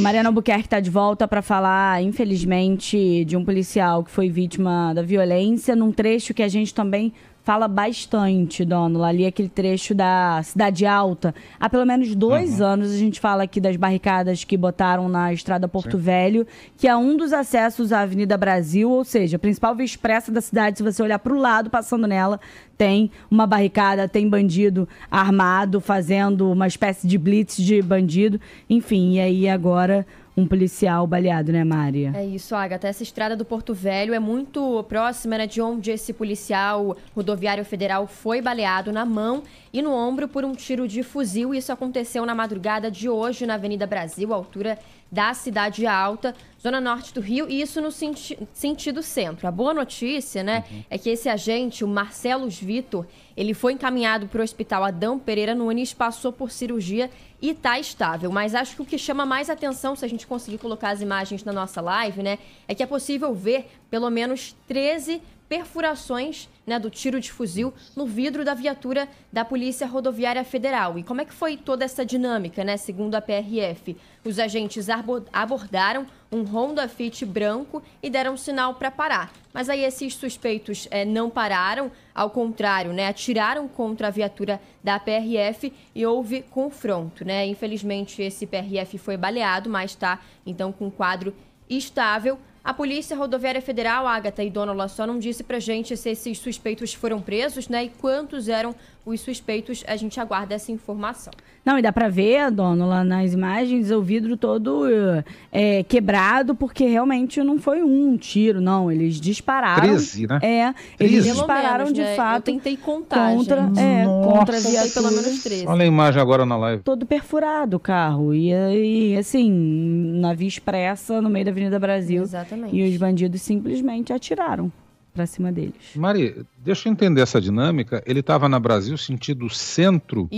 Mariana Albuquerque está de volta para falar, infelizmente, de um policial que foi vítima da violência, num trecho que a gente também fala bastante, dono, ali aquele trecho da Cidade Alta. Há pelo menos dois uhum. anos a gente fala aqui das barricadas que botaram na Estrada Porto Sim. Velho, que é um dos acessos à Avenida Brasil, ou seja, a principal via expressa da cidade. Se você olhar para o lado, passando nela, tem uma barricada, tem bandido armado fazendo uma espécie de blitz de bandido. Enfim, e aí agora um policial baleado, né, Maria? É isso, Agatha. Essa estrada do Porto Velho é muito próxima né, de onde esse policial rodoviário federal foi baleado na mão e no ombro por um tiro de fuzil. Isso aconteceu na madrugada de hoje na Avenida Brasil, altura da Cidade Alta, Zona Norte do Rio, e isso no senti sentido centro. A boa notícia, né, uhum. é que esse agente, o Marcelo Vitor, ele foi encaminhado para o Hospital Adão Pereira Nunes, passou por cirurgia e está estável. Mas acho que o que chama mais atenção, se a gente conseguir colocar as imagens na nossa live, né, é que é possível ver pelo menos 13 perfurações né, do tiro de fuzil no vidro da viatura da Polícia Rodoviária Federal. E como é que foi toda essa dinâmica, né? Segundo a PRF, os agentes abordaram um Honda Fit branco e deram sinal para parar. Mas aí esses suspeitos é, não pararam, ao contrário, né? Atiraram contra a viatura da PRF e houve confronto, né? Infelizmente esse PRF foi baleado, mas está então com um quadro estável. A Polícia Rodoviária Federal, Agatha e Dona só não disse pra gente se esses suspeitos foram presos, né? E quantos eram os suspeitos, a gente aguarda essa informação. Não, e dá para ver, dona lá nas imagens, o vidro todo eh, é, quebrado, porque realmente não foi um tiro, não. Eles dispararam. 13, né? É, 13. eles dispararam menos, de né? fato. Eu tentei contar, contra, É, contra viaturas. pelo menos 13. Olha a imagem agora na live. Todo perfurado o carro. E, e assim, navio expressa no meio da Avenida Brasil. Exatamente. E os bandidos simplesmente atiraram para cima deles. Mari, deixa eu entender essa dinâmica. Ele estava na Brasil sentido centro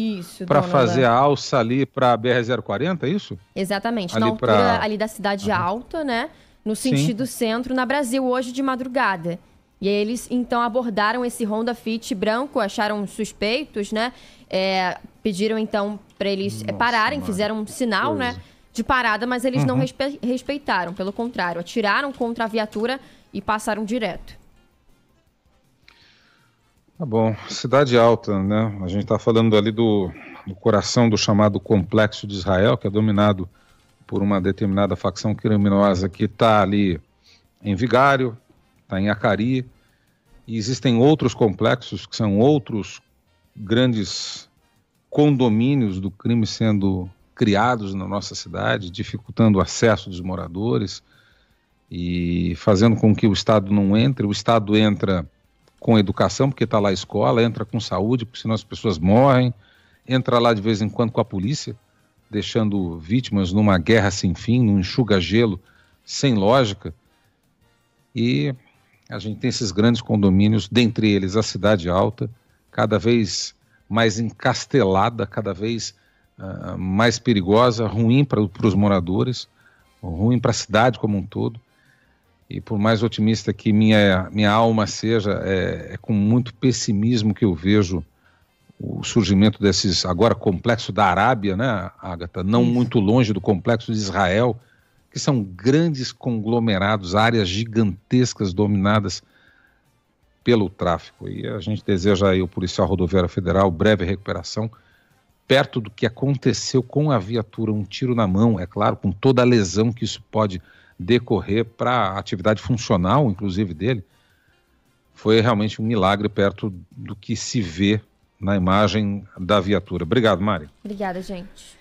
para fazer a alça ali para a BR-040, é isso? Exatamente, ali na altura pra... ali da cidade uhum. alta, né? No sentido Sim. centro, na Brasil, hoje de madrugada. E aí eles então abordaram esse Honda Fit branco, acharam suspeitos, né? É, pediram então para eles é, Nossa, pararem, mano. fizeram um sinal, né? De parada, mas eles uhum. não respe... respeitaram, pelo contrário, atiraram contra a viatura e passaram direto. Tá bom. Cidade Alta, né? A gente está falando ali do, do, coração do chamado Complexo de Israel, que é dominado por uma determinada facção criminosa que está ali em Vigário, está em Acari. E existem outros complexos que são outros grandes condomínios do crime sendo criados na nossa cidade, dificultando o acesso dos moradores e fazendo com que o Estado não entre. O Estado entra com educação, porque está lá a escola, entra com saúde, porque senão as pessoas morrem, entra lá de vez em quando com a polícia, deixando vítimas numa guerra sem fim, num enxuga-gelo sem lógica. E a gente tem esses grandes condomínios, dentre eles a Cidade Alta, cada vez mais encastelada, cada vez uh, mais perigosa, ruim para os moradores, ruim para a cidade como um todo e por mais otimista que minha, minha alma seja, é, é com muito pessimismo que eu vejo o surgimento desses, agora, complexo da Arábia, né, Agatha? Não Isso. muito longe do complexo de Israel, que são grandes conglomerados, áreas gigantescas dominadas pelo tráfico. E a gente deseja aí ao Policial Rodoviário Federal breve recuperação, perto do que aconteceu com a viatura, um tiro na mão, é claro, com toda a lesão que isso pode decorrer para a atividade funcional, inclusive dele, foi realmente um milagre perto do que se vê na imagem da viatura. Obrigado, Mari. Obrigada, gente.